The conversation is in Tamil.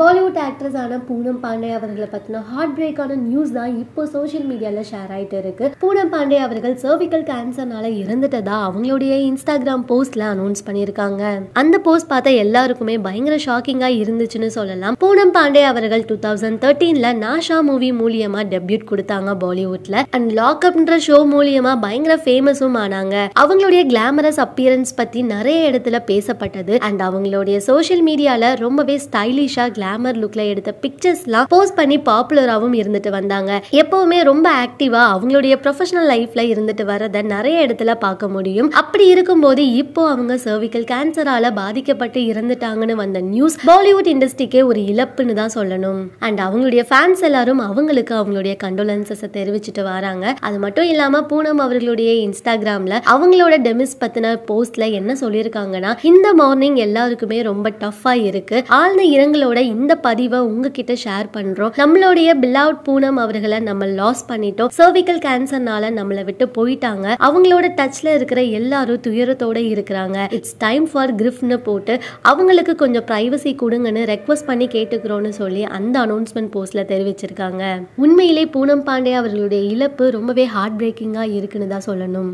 பாலிவுட் ஆக்ட்ரஸான பூனம் பாண்டே அவர்களை பற்றின ஹார்ட் பிரேக்கான நியூஸ் தான் இப்போ சோஷியல் மீடியாவில் ஷேர் ஆகிட்டு இருக்கு பூனம் பாண்டே அவர்கள் சர்விக்கல் கேன்சர்னால இறந்துட்டதா அவங்களுடைய இன்ஸ்டாகிராம் போஸ்ட்ல அனௌன்ஸ் பண்ணியிருக்காங்க அந்த போஸ்ட் பார்த்தா எல்லாருக்குமே பயங்கர ஷாக்கிங்கா இருந்துச்சுன்னு சொல்லலாம் பூனம் பாண்டே அவர்கள் டூ தௌசண்ட் தேர்ட்டீன்ல நாஷா மூவி மூலியமா டெபியூட் கொடுத்தாங்க பாலிவுட்ல அண்ட் லாக்அப்ன்ற ஷோ மூலியமா பயங்கர ஃபேமஸும் ஆனாங்க அவங்களுடைய கிளாமரஸ் அப்பியரன்ஸ் பத்தி நிறைய இடத்துல பேசப்பட்டது அண்ட் அவங்களுடைய சோஷியல் மீடியால ரொம்பவே ஸ்டைலிஷா கிளாமர் லுக்ல எடுத்த பிக்சர்ஸ்லாம் போஸ்ட் பண்ணி பாப்புலராகவும் இருந்துட்டு வந்தாங்க எப்போவுமே ரொம்ப ஆக்டிவா அவங்களுடைய ப்ரொஃபஷனல் லைஃப்ல இருந்துட்டு வரத நிறைய இடத்துல பார்க்க முடியும் அப்படி இருக்கும்போது இப்போ அவங்க சர்விக்கல் கேன்சரால பாதிக்கப்பட்டு இறந்துட்டாங்கன்னு வந்த நியூஸ் பாலிவுட் இண்டஸ்ட்ரிக்கே ஒரு இழப்புன்னு தான் சொல்லணும் அண்ட் அவங்களுடைய ஃபேன்ஸ் எல்லாரும் அவங்களுக்கு அவங்களுடைய கண்டோலன்சஸ் தெரிவிச்சுட்டு வராங்க அது மட்டும் இல்லாம பூனம் அவர்களுடைய இன்ஸ்டாகிராம்ல அவங்களோட டெமிஸ் பத்தின போஸ்ட்ல என்ன சொல்லியிருக்காங்கன்னா இந்த மார்னிங் எல்லாருக்குமே ரொம்ப டஃப்பா இருக்கு ஆழ்ந்த இரங்கலோட இந்த பதிவை உங்ககிட்ட ஷேர் பண்றோம் நம்மளுடைய பில்லாவுட் பூனம் அவர்களை நம்ம லாஸ் பண்ணிட்டோம் சர்விக்கல் கேன்சர்னால நம்மளை விட்டு போயிட்டாங்க அவங்களோட டச்ல இருக்கிற எல்லாரும் துயரத்தோட இருக்கிறாங்க இட்ஸ் டைம் ஃபார் கிரிஃப்ட்னு போட்டு அவங்களுக்கு கொஞ்சம் பிரைவசி கொடுங்கன்னு ரெக்வஸ்ட் பண்ணி கேட்டுக்கிறோன்னு சொல்லி அந்த அனௌன்ஸ்மெண்ட் போஸ்ட்ல தெரிவிச்சிருக்காங்க உண்மையிலே பூனம் பாண்டே அவர்களுடைய இழப்பு ரொம்பவே ஹார்ட் பிரேக்கிங்காக இருக்குன்னு தான் சொல்லணும்